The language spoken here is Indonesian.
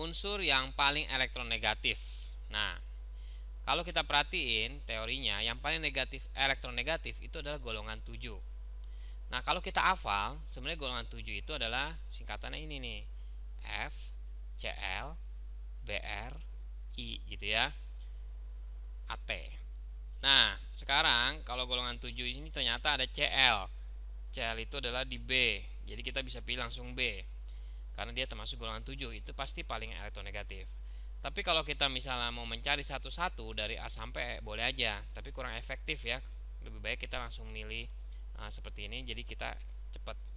unsur yang paling elektron negatif. Nah, kalau kita perhatiin teorinya, yang paling negatif elektron negatif itu adalah golongan 7. Nah, kalau kita hafal, sebenarnya golongan 7 itu adalah singkatannya ini nih. F, CL, BR, I gitu ya. AT. Nah, sekarang kalau golongan 7 ini ternyata ada CL. CL itu adalah di B. Jadi kita bisa pilih langsung B karena dia termasuk golongan 7 itu pasti paling elektronegatif tapi kalau kita misalnya mau mencari satu-satu dari A sampai E boleh aja tapi kurang efektif ya lebih baik kita langsung milih uh, seperti ini jadi kita cepat